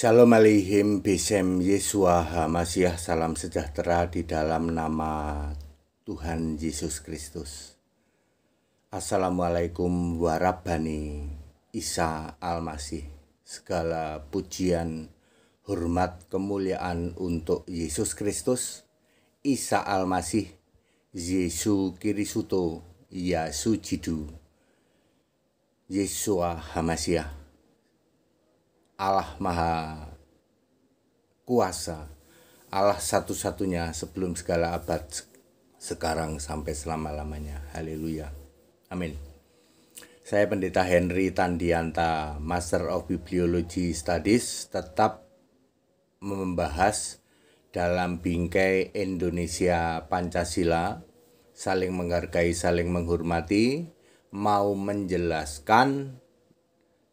Shalom Aleihim Bisem Yesua Hamasyah Salam sejahtera di dalam nama Tuhan Yesus Kristus Assalamualaikum warabani Isa Almasih Segala pujian, hormat, kemuliaan untuk Yesus Kristus Isa Almasih Yesu Kirisuto Yasu Jidu Yesua Hamasiah Allah Maha Kuasa, Allah satu-satunya sebelum segala abad sekarang sampai selama-lamanya. Haleluya. Amin. Saya Pendeta Henry Tandianta, Master of Bibliology Studies, tetap membahas dalam bingkai Indonesia Pancasila, saling menghargai, saling menghormati, mau menjelaskan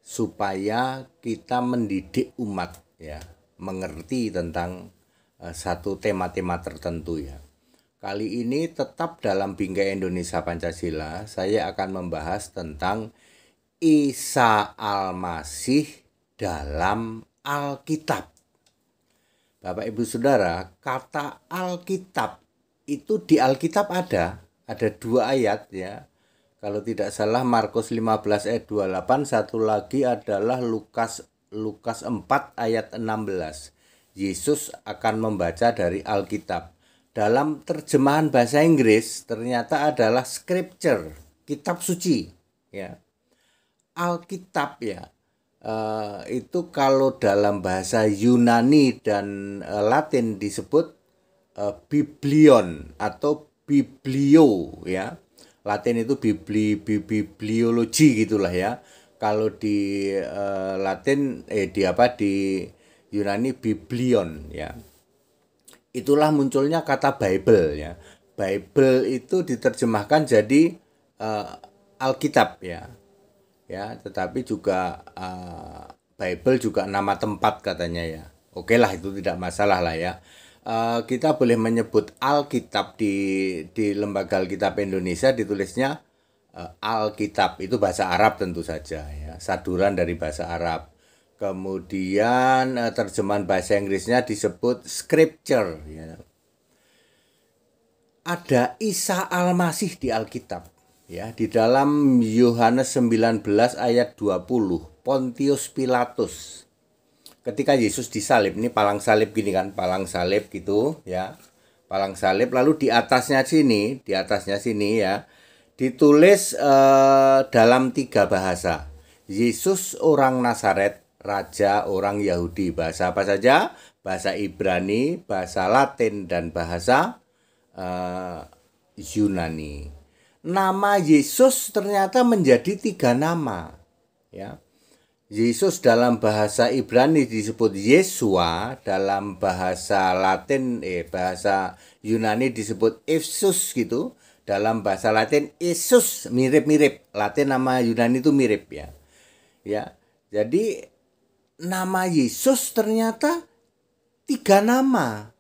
supaya kita mendidik umat ya mengerti tentang uh, satu tema-tema tertentu ya. Kali ini tetap dalam Bingkai Indonesia Pancasila saya akan membahas tentang Isa Al-Masih dalam Alkitab. Bapak Ibu Saudara, kata Alkitab itu di Alkitab ada, ada dua ayat ya kalau tidak salah Markus 15 ayat 28, satu lagi adalah Lukas Lukas 4 ayat 16. Yesus akan membaca dari Alkitab. Dalam terjemahan bahasa Inggris ternyata adalah scripture, kitab suci, ya. Alkitab ya. Uh, itu kalau dalam bahasa Yunani dan uh, Latin disebut uh, biblion atau biblio ya Latin itu bibli, bibliologi gitulah ya. Kalau di uh, Latin eh di apa di Yunani biblion ya. Itulah munculnya kata Bible ya. Bible itu diterjemahkan jadi uh, Alkitab ya. Ya, tetapi juga uh, Bible juga nama tempat katanya ya. Oke lah itu tidak masalah lah ya. Eh, kita boleh menyebut Alkitab di di Lembaga Alkitab Indonesia ditulisnya uh, Alkitab itu bahasa Arab tentu saja ya, saduran dari bahasa Arab. Kemudian uh, terjemahan bahasa Inggrisnya disebut scripture ya. Ada Isa Almasih di Alkitab ya, di dalam Yohanes 19 ayat 20 Pontius Pilatus ketika Yesus disalib ini palang salib gini kan palang salib gitu ya palang salib lalu di atasnya sini di atasnya sini ya ditulis eh, dalam tiga bahasa Yesus orang Nazaret raja orang Yahudi bahasa apa saja bahasa Ibrani bahasa Latin dan bahasa eh, Yunani nama Yesus ternyata menjadi tiga nama ya Yesus dalam bahasa Ibrani disebut Yesua, dalam bahasa Latin eh bahasa Yunani disebut Efsus gitu. Dalam bahasa Latin Yesus mirip-mirip. Latin nama Yunani itu mirip ya. Ya. Jadi nama Yesus ternyata tiga nama.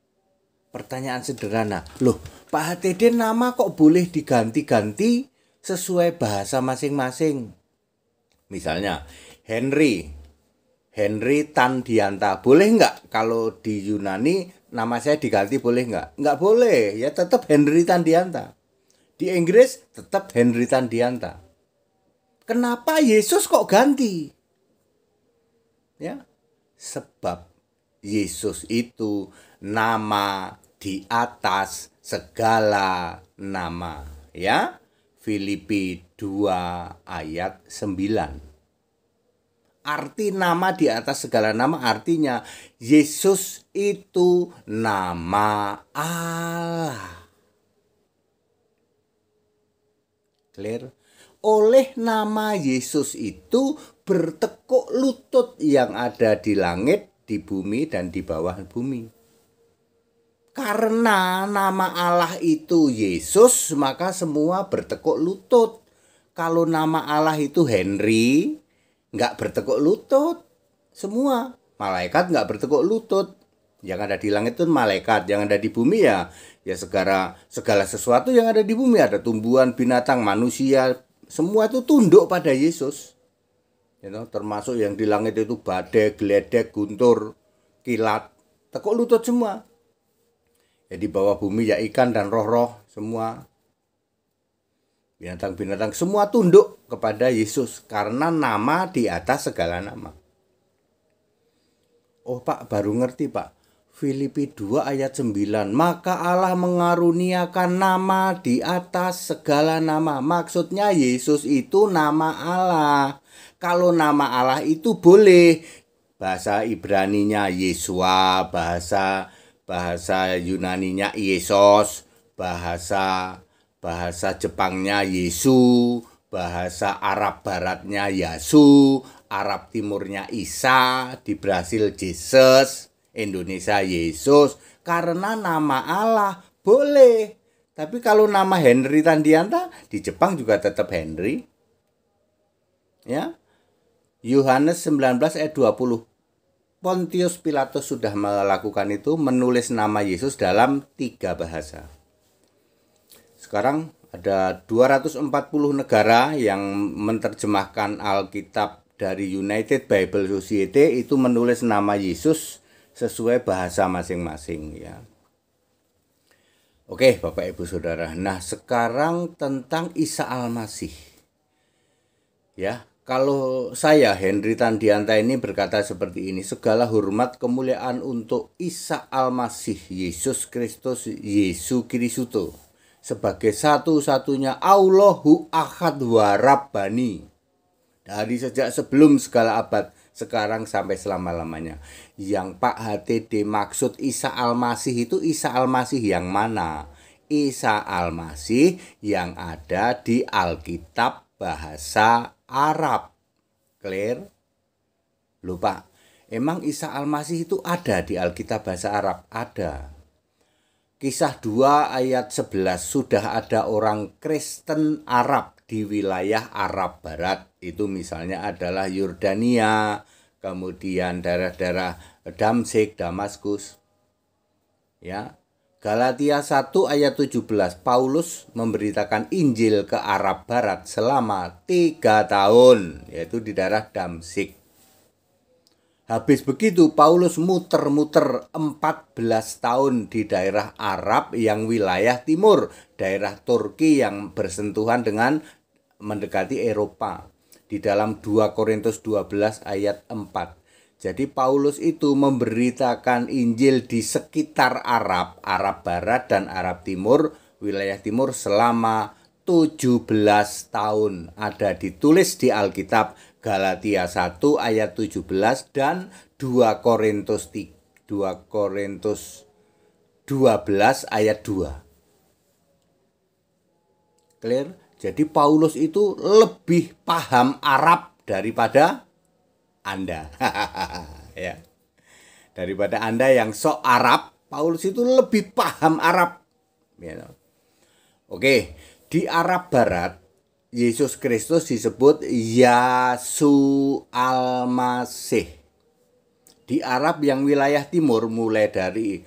Pertanyaan sederhana. Loh, Pak HTD nama kok boleh diganti-ganti sesuai bahasa masing-masing? Misalnya, Henry. Henry Tandianta Boleh nggak kalau di Yunani nama saya diganti boleh nggak? Nggak boleh, ya tetap Henry Tandianta. Di Inggris tetap Henry Tandianta. Kenapa Yesus kok ganti? Ya, sebab Yesus itu nama di atas segala nama, ya. Filipi 2 ayat 9 arti nama di atas segala nama artinya Yesus itu nama Allah. Clear? Oleh nama Yesus itu bertekuk lutut yang ada di langit, di bumi, dan di bawah bumi. Karena nama Allah itu Yesus, maka semua bertekuk lutut. Kalau nama Allah itu Henry, nggak bertekuk lutut semua malaikat nggak bertekuk lutut yang ada di langit itu malaikat yang ada di bumi ya ya segala segala sesuatu yang ada di bumi ada tumbuhan binatang manusia semua itu tunduk pada Yesus you know, termasuk yang di langit itu badai geledek guntur kilat tekuk lutut semua ya di bawah bumi ya ikan dan roh-roh semua binatang-binatang semua tunduk kepada Yesus karena nama di atas segala nama. Oh Pak, baru ngerti Pak. Filipi 2 ayat 9, maka Allah mengaruniakan nama di atas segala nama. Maksudnya Yesus itu nama Allah. Kalau nama Allah itu boleh bahasa Ibraninya Yesua, bahasa bahasa Yunaninya Yesos, bahasa bahasa Jepangnya Yesu, bahasa Arab Baratnya Yasu, Arab Timurnya Isa, di Brasil Jesus, Indonesia Yesus, karena nama Allah boleh. Tapi kalau nama Henry Tandianta di Jepang juga tetap Henry. Ya. Yohanes 19 ayat 20. Pontius Pilatus sudah melakukan itu menulis nama Yesus dalam tiga bahasa. Sekarang ada 240 negara yang menerjemahkan Alkitab dari United Bible Society itu menulis nama Yesus sesuai bahasa masing-masing ya. Oke, Bapak Ibu Saudara. Nah, sekarang tentang Isa Al-Masih. Ya, kalau saya Henry Tandianta ini berkata seperti ini, segala hormat kemuliaan untuk Isa Al-Masih Yesus Kristus Yesu Kristus sebagai satu-satunya Allahu Ahad wa Rabbani. Dari sejak sebelum segala abad sekarang sampai selama-lamanya. Yang Pak HTD maksud Isa Al-Masih itu Isa Al-Masih yang mana? Isa Al-Masih yang ada di Alkitab bahasa Arab. Clear? Lupa. Emang Isa Al-Masih itu ada di Alkitab bahasa Arab? Ada. Kisah 2 ayat 11 sudah ada orang Kristen Arab di wilayah Arab Barat itu misalnya adalah Yordania, kemudian daerah-daerah Damsik, Damaskus. Ya. Galatia 1 ayat 17 Paulus memberitakan Injil ke Arab Barat selama tiga tahun yaitu di daerah Damsik. Habis begitu Paulus muter-muter 14 tahun di daerah Arab yang wilayah timur, daerah Turki yang bersentuhan dengan mendekati Eropa. Di dalam 2 Korintus 12 ayat 4. Jadi Paulus itu memberitakan Injil di sekitar Arab, Arab Barat dan Arab Timur, wilayah timur selama 17 tahun ada ditulis di Alkitab Galatia 1 ayat 17 dan 2 Korintus 2 Korintus 12 ayat 2. Clear? Jadi Paulus itu lebih paham Arab daripada Anda. ya. Daripada Anda yang sok Arab, Paulus itu lebih paham Arab. You ya. know. Oke, di Arab Barat Yesus Kristus disebut Yasu Almasih Di Arab yang wilayah timur mulai dari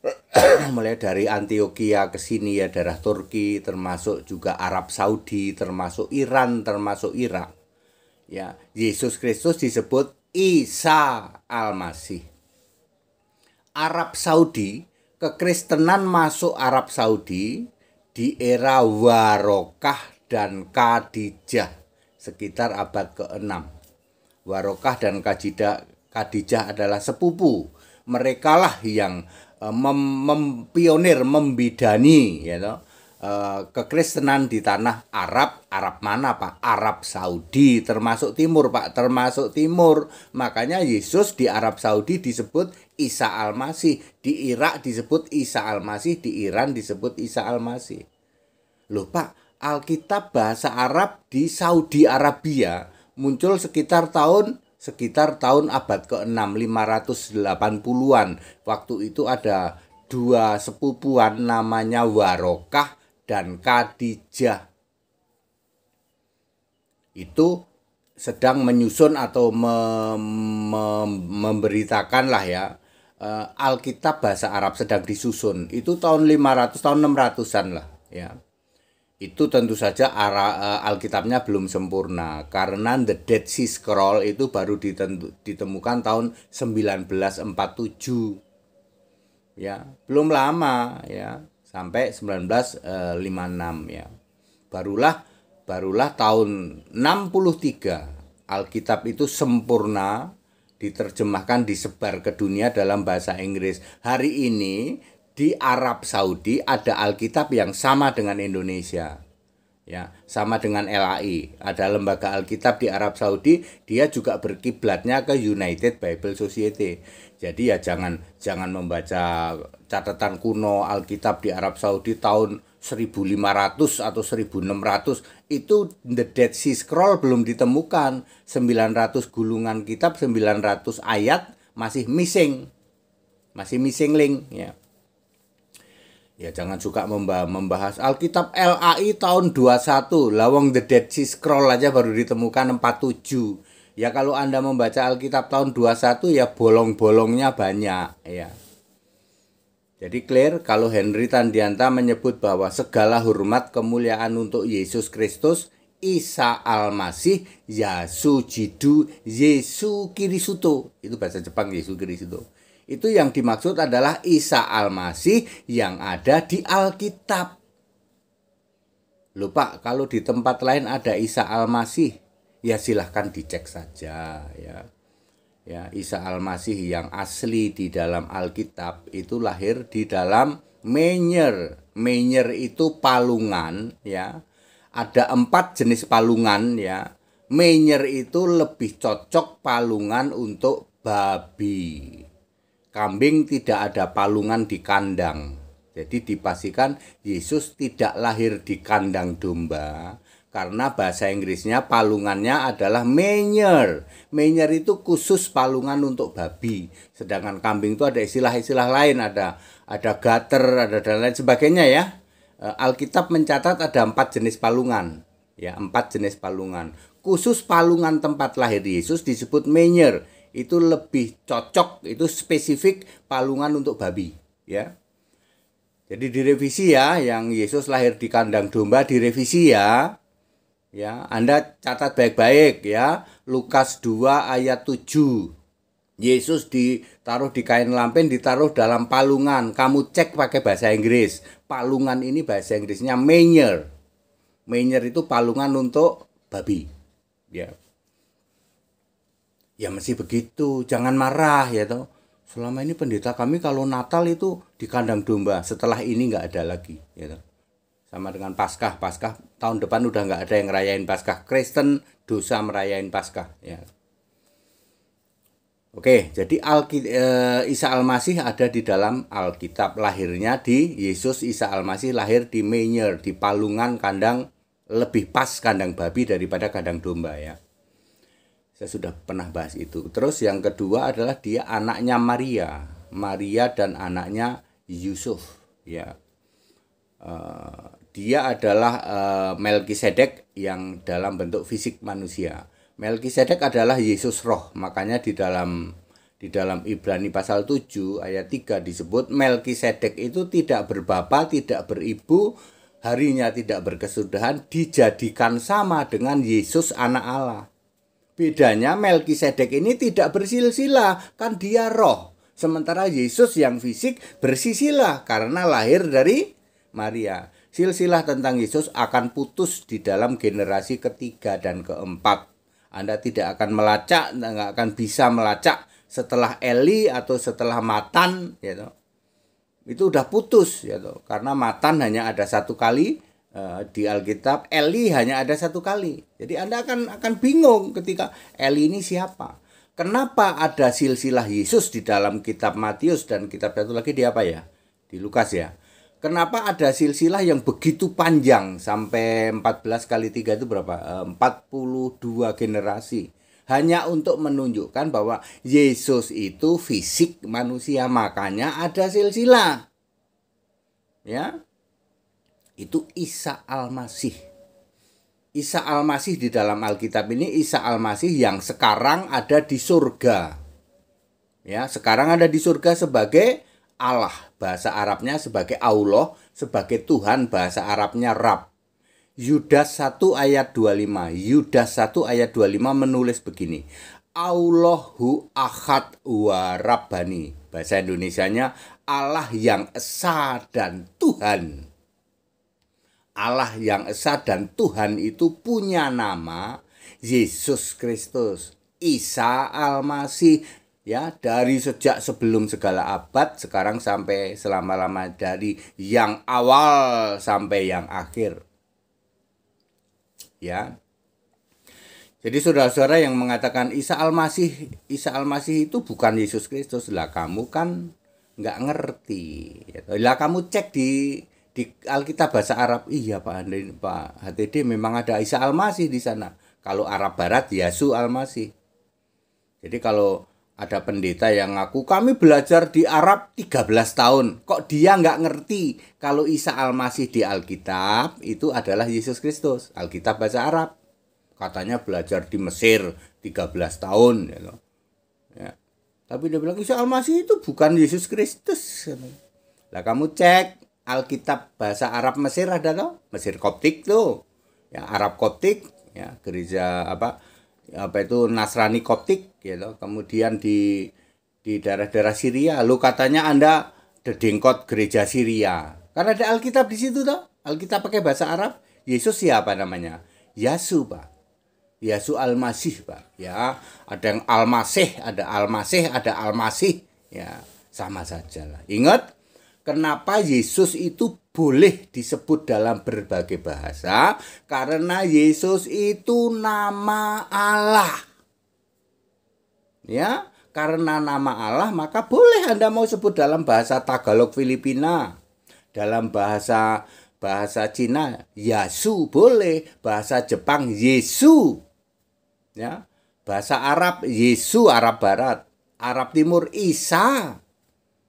mulai dari Antioquia ke sini ya daerah Turki termasuk juga Arab Saudi termasuk Iran termasuk Irak ya Yesus Kristus disebut Isa Almasih Arab Saudi kekristenan masuk Arab Saudi di era Warokah dan Kadijah sekitar abad ke-6. Warokah dan Kajidah, Kadijah adalah sepupu. Merekalah yang eh, mem mempionir membidani ya you know, eh, kekristenan di tanah Arab Arab mana Pak Arab Saudi termasuk timur Pak termasuk timur makanya Yesus di Arab Saudi disebut Isa Al-Masih di Irak disebut Isa Al-Masih di Iran disebut Isa Al-Masih Lupa. Alkitab bahasa Arab di Saudi Arabia muncul sekitar tahun sekitar tahun abad ke-6 580-an. Waktu itu ada dua sepupuan namanya Warokah dan Khadijah. Itu sedang menyusun atau me me memberitakan lah ya eh, Alkitab bahasa Arab sedang disusun. Itu tahun 500 tahun 600-an lah ya itu tentu saja arah eh, Alkitabnya belum sempurna karena The Dead Sea Scroll itu baru ditentu, ditemukan tahun 1947 ya belum lama ya sampai 1956 eh, ya barulah barulah tahun 63 Alkitab itu sempurna diterjemahkan disebar ke dunia dalam bahasa Inggris hari ini di Arab Saudi ada Alkitab yang sama dengan Indonesia. Ya, sama dengan LAI. Ada lembaga Alkitab di Arab Saudi, dia juga berkiblatnya ke United Bible Society. Jadi ya jangan jangan membaca catatan kuno Alkitab di Arab Saudi tahun 1500 atau 1600 itu the Dead Sea Scroll belum ditemukan. 900 gulungan kitab, 900 ayat masih missing. Masih missing link ya. Ya jangan suka membahas Alkitab LAI tahun 21 Lawang The Dead Sea Scroll aja baru ditemukan 47 Ya kalau Anda membaca Alkitab tahun 21 ya bolong-bolongnya banyak ya jadi clear kalau Henry Tandianta menyebut bahwa segala hormat kemuliaan untuk Yesus Kristus, Isa al masih Yasu Jidu, Yesu Kirisuto. Itu bahasa Jepang Yesu Kirisuto itu yang dimaksud adalah Isa Al-Masih yang ada di Alkitab. Lupa kalau di tempat lain ada Isa Al-Masih, ya silahkan dicek saja ya. Ya, Isa Al-Masih yang asli di dalam Alkitab itu lahir di dalam menyer. Menyer itu palungan ya. Ada empat jenis palungan ya. Menyer itu lebih cocok palungan untuk babi kambing tidak ada palungan di kandang. Jadi dipastikan Yesus tidak lahir di kandang domba karena bahasa Inggrisnya palungannya adalah menyer. Menyer itu khusus palungan untuk babi. Sedangkan kambing itu ada istilah-istilah lain, ada ada gater, ada dan lain sebagainya ya. Eh, Alkitab mencatat ada empat jenis palungan. Ya, empat jenis palungan. Khusus palungan tempat lahir Yesus disebut menyer itu lebih cocok itu spesifik palungan untuk babi ya jadi direvisi ya yang Yesus lahir di kandang domba direvisi ya ya Anda catat baik-baik ya Lukas 2 ayat 7 Yesus ditaruh di kain lampin ditaruh dalam palungan kamu cek pakai bahasa Inggris palungan ini bahasa Inggrisnya menyer menyer itu palungan untuk babi ya ya mesti begitu jangan marah ya toh selama ini pendeta kami kalau Natal itu di kandang domba setelah ini nggak ada lagi ya toh sama dengan Paskah Paskah tahun depan udah nggak ada yang ngerayain Paskah Kristen dosa merayain Paskah ya Oke, jadi Alkit e, eh, Isa Almasih ada di dalam Alkitab. Lahirnya di Yesus Isa Almasih lahir di Menyer, di palungan kandang lebih pas kandang babi daripada kandang domba ya. Saya sudah pernah bahas itu. Terus yang kedua adalah dia anaknya Maria, Maria dan anaknya Yusuf. Ya, uh, dia adalah uh, Melkisedek yang dalam bentuk fisik manusia. Melkisedek adalah Yesus roh, makanya di dalam di dalam Ibrani pasal 7 ayat 3 disebut Melkisedek itu tidak berbapa, tidak beribu, harinya tidak berkesudahan, dijadikan sama dengan Yesus anak Allah. Bedanya Melkisedek ini tidak bersilsilah, kan dia roh. Sementara Yesus yang fisik bersisilah karena lahir dari Maria. Silsilah tentang Yesus akan putus di dalam generasi ketiga dan keempat. Anda tidak akan melacak, tidak akan bisa melacak setelah Eli atau setelah Matan, gitu. Itu udah putus, gitu. Karena Matan hanya ada satu kali, Eh, di Alkitab Eli hanya ada satu kali. Jadi Anda akan akan bingung ketika Eli ini siapa. Kenapa ada silsilah Yesus di dalam kitab Matius dan kitab satu lagi di apa ya? Di Lukas ya. Kenapa ada silsilah yang begitu panjang sampai 14 kali 3 itu berapa? 42 eh, generasi. Hanya untuk menunjukkan bahwa Yesus itu fisik manusia, makanya ada silsilah. Ya, itu Isa Al-Masih. Isa Al-Masih di dalam Alkitab ini Isa Al-Masih yang sekarang ada di surga. Ya, sekarang ada di surga sebagai Allah, bahasa Arabnya sebagai Allah, sebagai Tuhan, bahasa Arabnya Rab. Yudas 1 ayat 25. Yudas 1 ayat 25 menulis begini. Allahu ahad wa rabbani. Bahasa Indonesianya Allah yang esa dan Tuhan. Allah yang esa dan Tuhan itu punya nama Yesus Kristus, Isa Almasih ya dari sejak sebelum segala abad sekarang sampai selama-lama dari yang awal sampai yang akhir. Ya. Jadi saudara-saudara yang mengatakan Isa Almasih Isa Almasih itu bukan Yesus Kristus lah kamu kan nggak ngerti. Lah kamu cek di di Alkitab bahasa Arab iya Pak Andri, Pak HTD memang ada Isa Almasih di sana. Kalau Arab Barat Yasu Almasih Jadi kalau ada pendeta yang ngaku kami belajar di Arab 13 tahun. Kok dia nggak ngerti kalau Isa Almasih di Alkitab itu adalah Yesus Kristus. Alkitab bahasa Arab. Katanya belajar di Mesir 13 tahun. loh ya, ya. Tapi dia bilang Isa Almasih itu bukan Yesus Kristus. Lah kamu cek Alkitab bahasa Arab Mesir ada toh Mesir Koptik tuh ya Arab Koptik ya gereja apa apa itu Nasrani Koptik gitu kemudian di di daerah-daerah Syria lu katanya anda dedengkot gereja Syria karena ada Alkitab di situ toh Alkitab pakai bahasa Arab Yesus siapa namanya Yasu pak Yasu Al-Masih, Pak. Ya, ada yang Al-Masih, ada Al-Masih, ada Al-Masih, ya, sama saja lah. Ingat, Kenapa Yesus itu boleh disebut dalam berbagai bahasa? Karena Yesus itu nama Allah. Ya, karena nama Allah maka boleh Anda mau sebut dalam bahasa Tagalog Filipina, dalam bahasa bahasa Cina Yasu boleh, bahasa Jepang Yesu. Ya, bahasa Arab Yesu Arab Barat, Arab Timur Isa.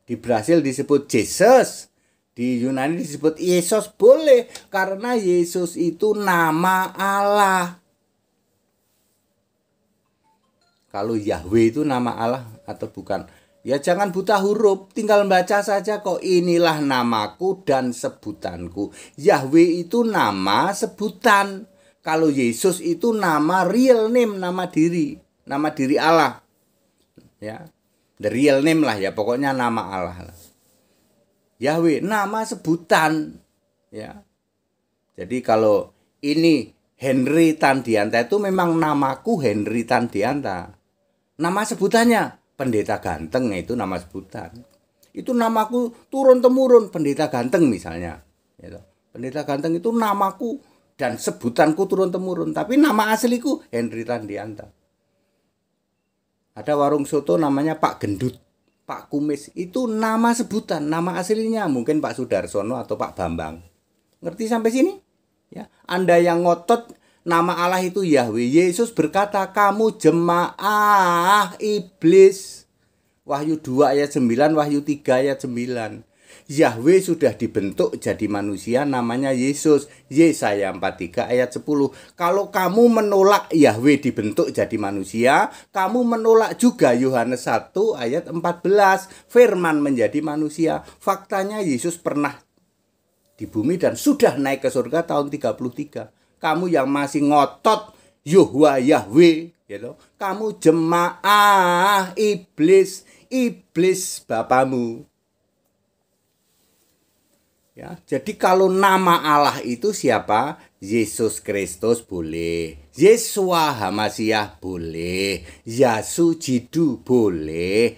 Di Brasil disebut Jesus. Di Yunani disebut Yesus boleh karena Yesus itu nama Allah. Kalau Yahweh itu nama Allah atau bukan? Ya jangan buta huruf, tinggal baca saja kok inilah namaku dan sebutanku. Yahweh itu nama sebutan. Kalau Yesus itu nama real name, nama diri, nama diri Allah. Ya the real name lah ya pokoknya nama Allah lah. Yahweh nama sebutan ya jadi kalau ini Henry Tandianta itu memang namaku Henry Tandianta nama sebutannya pendeta ganteng itu nama sebutan itu namaku turun temurun pendeta ganteng misalnya gitu. pendeta ganteng itu namaku dan sebutanku turun temurun tapi nama asliku Henry Tandianta ada warung soto namanya Pak Gendut Pak Kumis itu nama sebutan nama aslinya mungkin Pak Sudarsono atau Pak Bambang ngerti sampai sini ya Anda yang ngotot nama Allah itu Yahweh Yesus berkata kamu jemaah iblis Wahyu 2 ayat 9 Wahyu 3 ayat 9 Yahweh sudah dibentuk jadi manusia namanya Yesus. Yesaya 43 ayat 10. Kalau kamu menolak Yahweh dibentuk jadi manusia, kamu menolak juga Yohanes 1 ayat 14. Firman menjadi manusia. Faktanya Yesus pernah di bumi dan sudah naik ke surga tahun 33. Kamu yang masih ngotot Yohua Yahweh you know? kamu jemaah iblis iblis bapamu Ya, jadi kalau nama Allah itu siapa? Yesus Kristus boleh. Yesua Hamasiah boleh. Yasu Jidu boleh.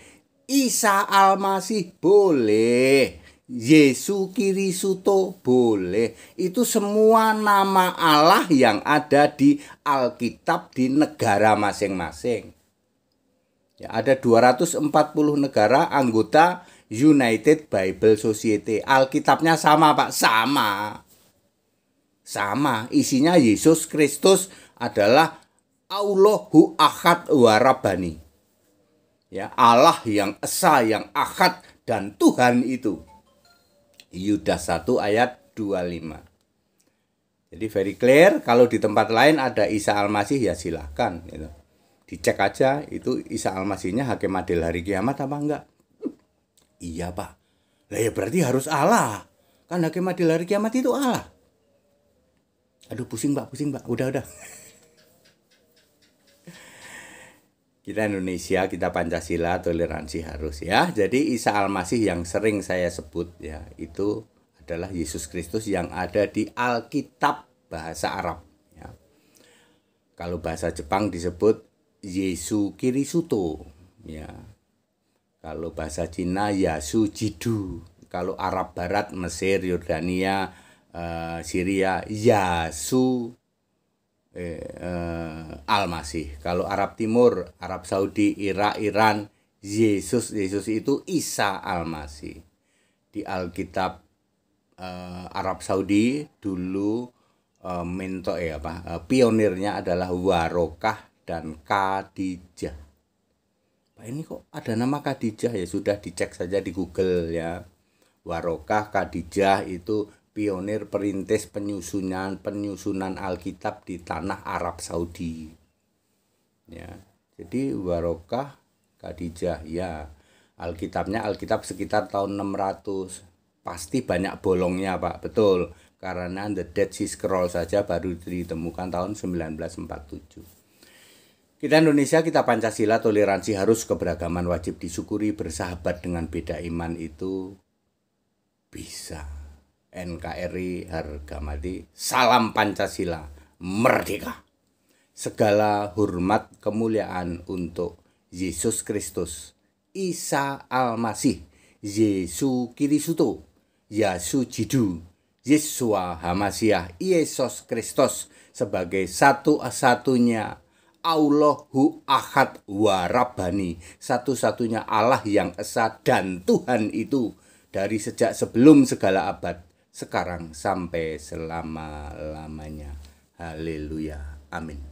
Isa Almasih boleh. Yesu Kirisuto boleh. Itu semua nama Allah yang ada di Alkitab di negara masing-masing. Ya, ada 240 negara anggota United Bible Society. Alkitabnya sama, Pak. Sama. Sama. Isinya Yesus Kristus adalah Allahu Ahad Warabani. Ya, Allah yang Esa, yang Ahad dan Tuhan itu. Yudas 1 ayat 25. Jadi very clear kalau di tempat lain ada Isa Al Masih ya silahkan gitu. Dicek aja itu Isa Almasihnya hakim adil hari kiamat apa enggak. Iya pak. Lah ya berarti harus Allah. Kan hakim adil hari kiamat itu Allah. Aduh pusing pak, pusing pak. Udah, udah. kita Indonesia, kita Pancasila, toleransi harus ya. Jadi Isa Almasih yang sering saya sebut ya, itu adalah Yesus Kristus yang ada di Alkitab bahasa Arab ya. Kalau bahasa Jepang disebut Yesu Kirisuto ya. Kalau bahasa Cina ya sujidu. Kalau Arab Barat, Mesir, Yordania, uh, Syria, Yasu eh, uh, Al-Masih. Kalau Arab Timur, Arab Saudi, Irak, Iran, Yesus, Yesus itu Isa Al-Masih. Di Alkitab uh, Arab Saudi dulu mentor mento ya apa? pionirnya adalah Warokah dan Khadijah. Pak ini kok ada nama Khadijah ya sudah dicek saja di Google ya. Warokah Khadijah itu pionir perintis penyusunan penyusunan Alkitab di tanah Arab Saudi. Ya. Jadi Warokah Khadijah ya. Alkitabnya Alkitab sekitar tahun 600. Pasti banyak bolongnya, Pak. Betul. Karena The Dead Sea Scroll saja baru ditemukan tahun 1947. Kita Indonesia, kita Pancasila, toleransi harus keberagaman wajib disyukuri, bersahabat dengan beda iman itu bisa. NKRI harga mati, salam Pancasila, merdeka. Segala hormat kemuliaan untuk Yesus Kristus, Isa Al-Masih, Yesu Kirisuto, Yasu Jidu, Yesua Hamasiah, Yesus Kristus sebagai satu-satunya Allahu ahad warabani Satu-satunya Allah yang esa dan Tuhan itu Dari sejak sebelum segala abad Sekarang sampai selama-lamanya Haleluya Amin